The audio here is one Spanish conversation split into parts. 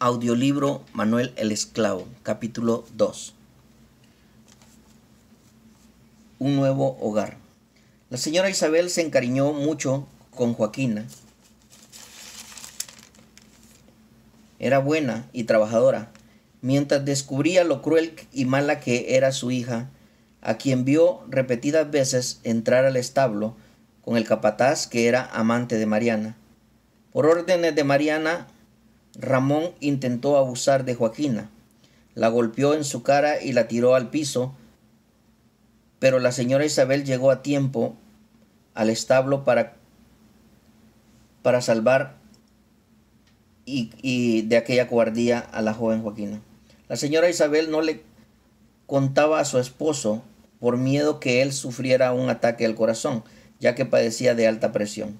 Audiolibro Manuel el Esclavo, capítulo 2. Un nuevo hogar. La señora Isabel se encariñó mucho con Joaquina. Era buena y trabajadora. Mientras descubría lo cruel y mala que era su hija, a quien vio repetidas veces entrar al establo con el capataz que era amante de Mariana. Por órdenes de Mariana, Ramón intentó abusar de Joaquina. La golpeó en su cara y la tiró al piso, pero la señora Isabel llegó a tiempo al establo para, para salvar y, de aquella cobardía a la joven Joaquina. La señora Isabel no le contaba a su esposo por miedo que él sufriera un ataque al corazón, ya que padecía de alta presión.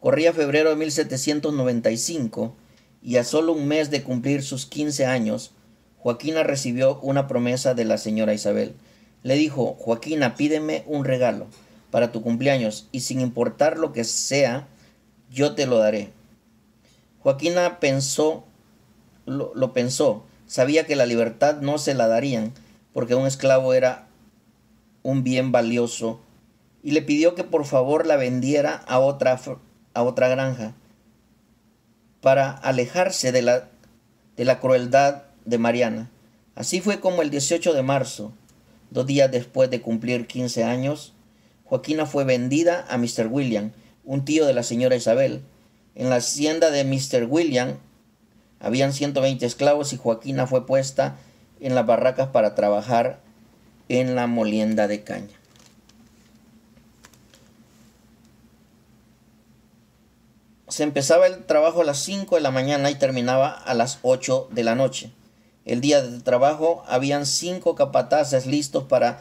Corría febrero de 1795 y a solo un mes de cumplir sus quince años, Joaquina recibió una promesa de la señora Isabel. Le dijo, Joaquina, pídeme un regalo para tu cumpleaños y sin importar lo que sea, yo te lo daré. Joaquina pensó, lo, lo pensó, sabía que la libertad no se la darían porque un esclavo era un bien valioso y le pidió que por favor la vendiera a otra, a otra granja para alejarse de la, de la crueldad de Mariana. Así fue como el 18 de marzo, dos días después de cumplir 15 años, Joaquina fue vendida a Mr. William, un tío de la señora Isabel. En la hacienda de Mr. William habían 120 esclavos y Joaquina fue puesta en las barracas para trabajar en la molienda de caña. se empezaba el trabajo a las 5 de la mañana y terminaba a las 8 de la noche. El día de trabajo habían cinco capataces listos para,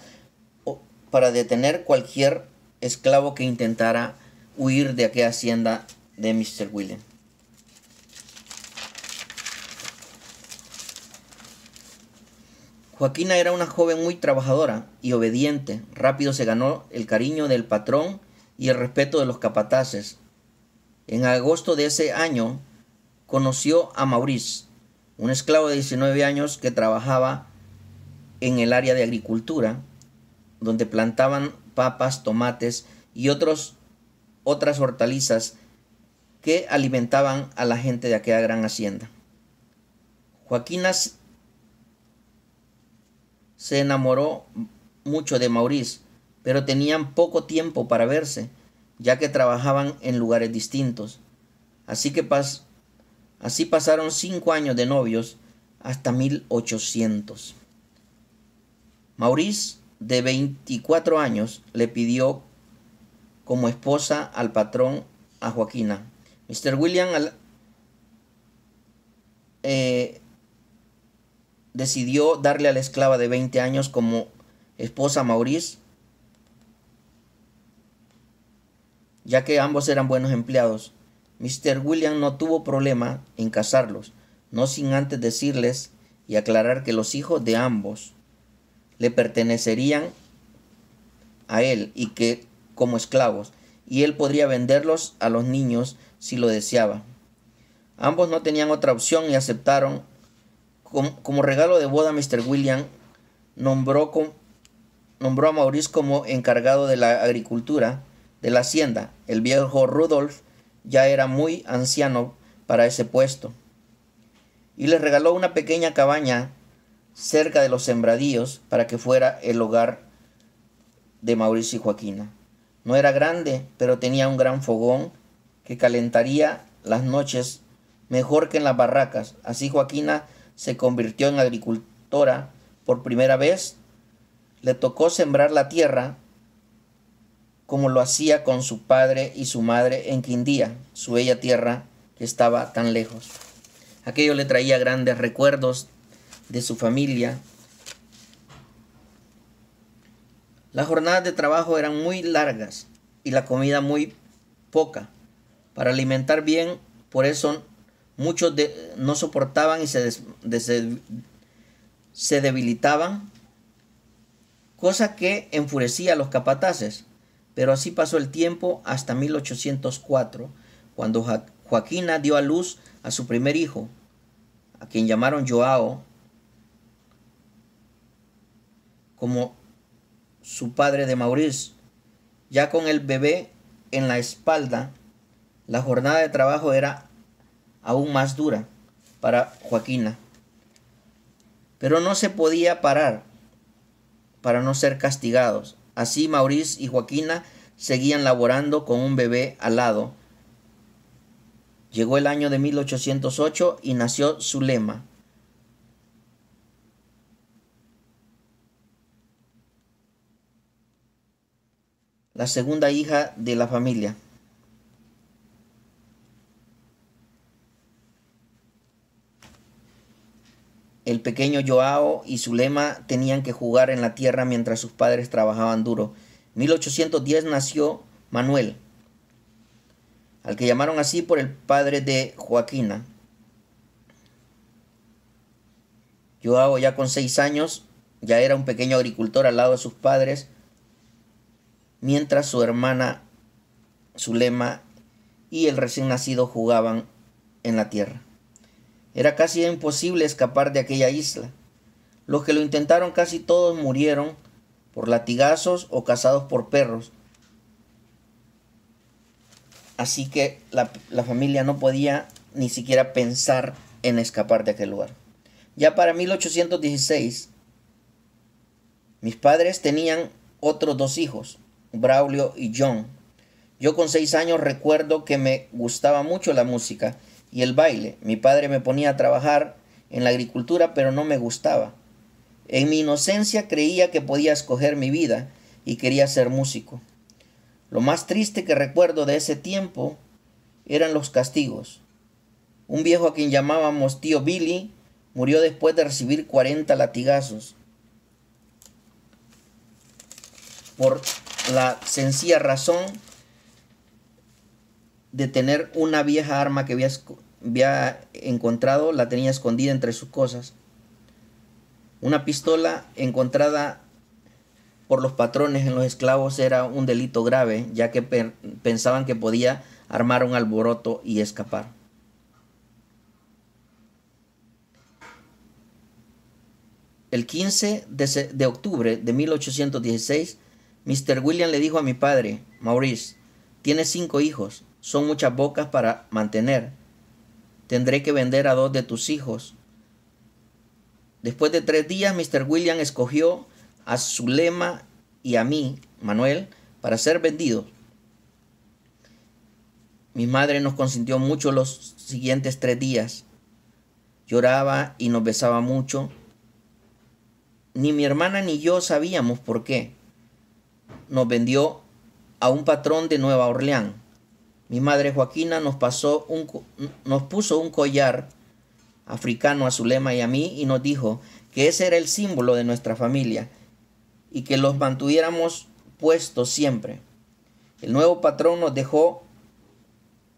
para detener cualquier esclavo que intentara huir de aquella hacienda de Mr. William. Joaquina era una joven muy trabajadora y obediente. Rápido se ganó el cariño del patrón y el respeto de los capataces. En agosto de ese año conoció a Maurice, un esclavo de 19 años que trabajaba en el área de agricultura, donde plantaban papas, tomates y otras hortalizas que alimentaban a la gente de aquella gran hacienda. Joaquinas se enamoró mucho de Maurice, pero tenían poco tiempo para verse ya que trabajaban en lugares distintos. Así que pas así pasaron cinco años de novios hasta 1800. Maurice, de 24 años, le pidió como esposa al patrón a Joaquina. Mr. William eh, decidió darle a la esclava de 20 años como esposa a Maurice ya que ambos eran buenos empleados. Mr. William no tuvo problema en casarlos, no sin antes decirles y aclarar que los hijos de ambos le pertenecerían a él y que como esclavos, y él podría venderlos a los niños si lo deseaba. Ambos no tenían otra opción y aceptaron. Como, regalo de boda, Mr. William nombró, nombró a Maurice como encargado de la agricultura de la hacienda, el viejo Rudolf ya era muy anciano para ese puesto, y le regaló una pequeña cabaña cerca de los sembradíos para que fuera el hogar de Mauricio y Joaquina. No era grande, pero tenía un gran fogón que calentaría las noches mejor que en las barracas. Así Joaquina se convirtió en agricultora por primera vez. Le tocó sembrar la tierra como lo hacía con su padre y su madre en Quindía, su bella tierra que estaba tan lejos. Aquello le traía grandes recuerdos de su familia. Las jornadas de trabajo eran muy largas y la comida muy poca. Para alimentar bien, por eso muchos no soportaban y se, se debilitaban, cosa que enfurecía a los capataces pero así pasó el tiempo hasta 1804, cuando Joaquina dio a luz a su primer hijo, a quien llamaron Joao, como su padre de Maurice. Ya con el bebé en la espalda, la jornada de trabajo era aún más dura para Joaquina. Pero no se podía parar para no ser castigados. Así Maurice y Joaquina seguían laborando con un bebé al lado. Llegó el año de 1808 y nació Zulema. La segunda hija de la familia. El pequeño Joao y Zulema tenían que jugar en la tierra mientras sus padres trabajaban duro. 1810 nació Manuel, al que llamaron así por el padre de Joaquina. Joao ya con seis años ya era un pequeño agricultor al lado de sus padres, mientras su hermana Zulema y el recién nacido jugaban en la tierra. Era casi imposible escapar de aquella isla. Los que lo intentaron casi todos murieron por latigazos o cazados por perros. Así que la, la, familia no podía ni siquiera pensar en escapar de aquel lugar. Ya para 1816, mis padres tenían otros dos hijos, Braulio y John. Yo con seis años recuerdo que me gustaba mucho la música y el baile. Mi padre me ponía a trabajar en la agricultura, pero no me gustaba. En mi inocencia creía que podía escoger mi vida y quería ser músico. Lo más triste que recuerdo de ese tiempo eran los castigos. Un viejo a quien llamábamos tío Billy murió después de recibir 40 latigazos por la sencilla razón de tener una vieja arma que había, encontrado, la tenía escondida entre sus cosas. Una pistola encontrada por los patrones en los esclavos era un delito grave, ya que pensaban que podía armar un alboroto y escapar. El 15 de, de, octubre de 1816, Mr. William le dijo a mi padre, Maurice, tiene cinco hijos. Son muchas bocas para mantener. Tendré que vender a dos de tus hijos. Después de tres días, Mr. William escogió a Zulema y a mí, Manuel, para ser vendidos. Mi madre nos consintió mucho los siguientes tres días. Lloraba y nos besaba mucho. Ni mi hermana ni yo sabíamos por qué. Nos vendió a un patrón de Nueva Orleans. Mi madre Joaquina nos, pasó un, nos puso un collar africano a lema y a mí y nos dijo que ese era el símbolo de nuestra familia y que los mantuviéramos puestos siempre. El nuevo patrón nos dejó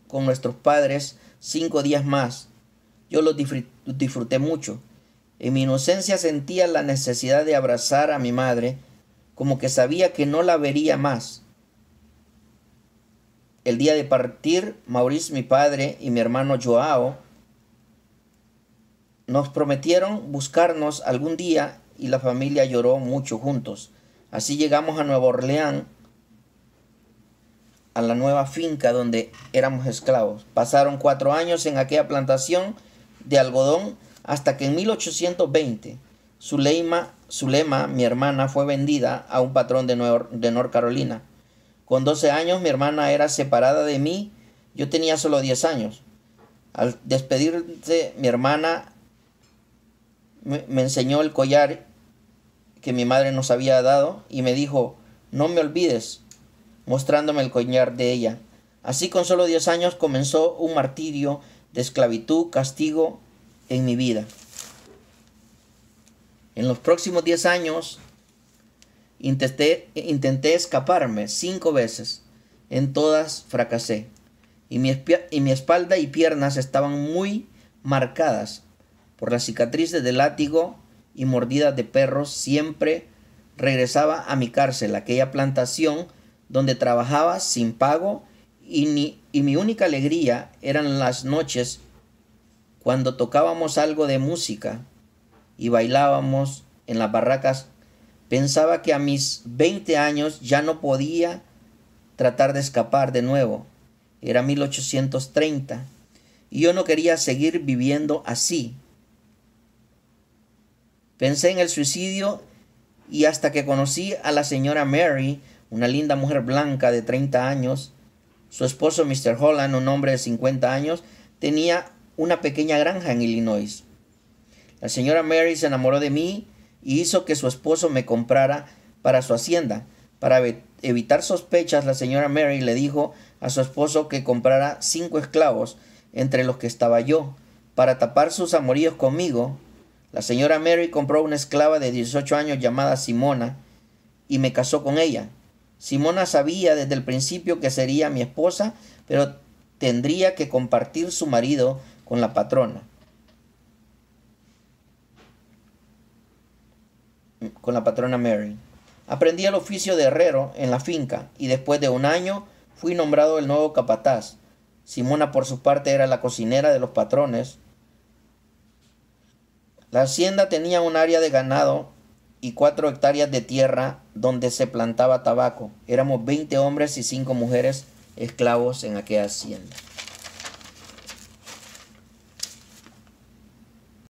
con nuestros padres cinco días más. Yo los disfruté mucho. En mi inocencia sentía la necesidad de abrazar a mi madre, como que sabía que no la vería más el día de partir, Maurice, mi padre, y mi hermano Joao nos prometieron buscarnos algún día y la familia lloró mucho juntos. Así llegamos a Nueva Orleans, a la nueva finca donde éramos esclavos. Pasaron cuatro años en aquella plantación de algodón hasta que en 1820 Zulema, mi hermana, fue vendida a un patrón de, de North Carolina con 12 años mi hermana era separada de mí, yo tenía solo 10 años. Al despedirse mi hermana me, enseñó el collar que mi madre nos había dado y me dijo, no me olvides, mostrándome el collar de ella. Así con solo 10 años comenzó un martirio de esclavitud, castigo en mi vida. En los próximos 10 años Intenté, intenté escaparme cinco veces. En todas fracasé. Y mi, y mi espalda y piernas estaban muy marcadas por las cicatrices de látigo y mordidas de perros. Siempre regresaba a mi cárcel, aquella plantación donde trabajaba sin pago y, ni, y mi única alegría eran las noches cuando tocábamos algo de música y bailábamos en las barracas Pensaba que a mis 20 años ya no podía tratar de escapar de nuevo. Era 1830. Y yo no quería seguir viviendo así. Pensé en el suicidio y hasta que conocí a la señora Mary, una linda mujer blanca de 30 años, su esposo Mr. Holland, un hombre de 50 años, tenía una pequeña granja en Illinois. La señora Mary se enamoró de mí y hizo que su esposo me comprara para su hacienda. Para evitar sospechas, la señora Mary le dijo a su esposo que comprara cinco esclavos, entre los que estaba yo. Para tapar sus amoríos conmigo, la señora Mary compró una esclava de 18 años llamada Simona y me casó con ella. Simona sabía desde el principio que sería mi esposa, pero tendría que compartir su marido con la patrona. con la patrona Mary. Aprendí el oficio de herrero en la finca y después de un año fui nombrado el nuevo capataz. Simona por su parte era la cocinera de los patrones. La hacienda tenía un área de ganado y cuatro hectáreas de tierra donde se plantaba tabaco. Éramos 20 hombres y cinco mujeres esclavos en aquella hacienda.